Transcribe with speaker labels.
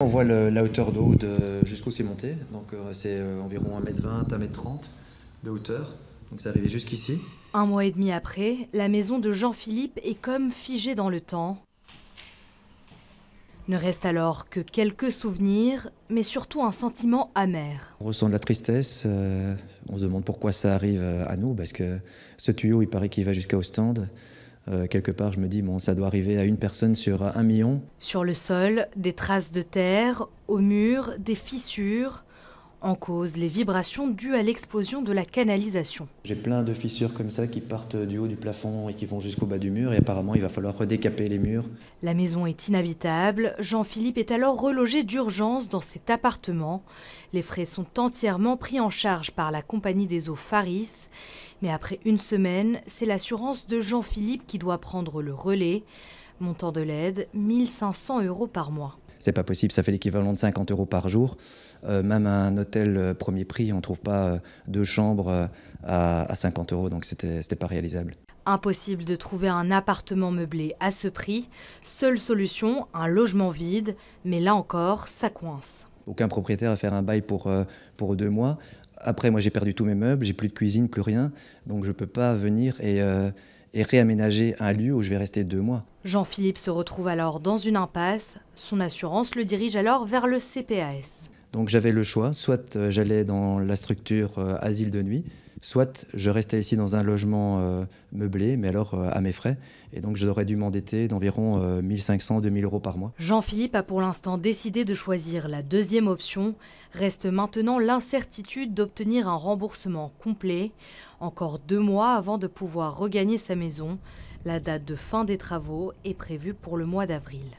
Speaker 1: On voit la hauteur d'eau jusqu'où c'est monté, donc euh, c'est euh, environ 1m20, 1m30 de hauteur, donc c'est arrivé jusqu'ici.
Speaker 2: Un mois et demi après, la maison de Jean-Philippe est comme figée dans le temps. Ne reste alors que quelques souvenirs, mais surtout un sentiment amer.
Speaker 1: On ressent de la tristesse, euh, on se demande pourquoi ça arrive à nous, parce que ce tuyau, il paraît qu'il va jusqu'à Ostende. Euh, quelque part, je me dis, bon, ça doit arriver à une personne sur un million.
Speaker 2: Sur le sol, des traces de terre, au mur, des fissures. En cause, les vibrations dues à l'explosion de la canalisation.
Speaker 1: J'ai plein de fissures comme ça qui partent du haut du plafond et qui vont jusqu'au bas du mur et apparemment il va falloir redécaper les murs.
Speaker 2: La maison est inhabitable, Jean-Philippe est alors relogé d'urgence dans cet appartement. Les frais sont entièrement pris en charge par la compagnie des eaux Faris, mais après une semaine, c'est l'assurance de Jean-Philippe qui doit prendre le relais. Montant de l'aide, 1500 euros par mois
Speaker 1: c'est pas possible. Ça fait l'équivalent de 50 euros par jour. Euh, même un hôtel euh, premier prix, on ne trouve pas euh, deux chambres à, 50 euros, donc c'était pas réalisable.
Speaker 2: Impossible de trouver un appartement meublé à ce prix. Seule solution, un logement vide. Mais là encore, ça coince.
Speaker 1: Aucun propriétaire à faire un bail pour, pour deux mois. Après, moi, j'ai perdu tous mes meubles, j'ai plus de cuisine, plus rien. Donc, je ne peux pas venir et, et réaménager un lieu où je vais rester deux mois.
Speaker 2: Jean-Philippe se retrouve alors dans une impasse. Son assurance le dirige alors vers le CPAS.
Speaker 1: Donc j'avais le choix, soit euh, j'allais dans la structure euh, asile de nuit, Soit je restais ici dans un logement euh, meublé, mais alors euh, à mes frais, et donc j'aurais dû m'endetter d'environ 1500-2000 euh, euros par mois.
Speaker 2: Jean-Philippe a pour l'instant décidé de choisir la deuxième option. Reste maintenant l'incertitude d'obtenir un remboursement complet. Encore deux mois avant de pouvoir regagner sa maison. La date de fin des travaux est prévue pour le mois d'avril.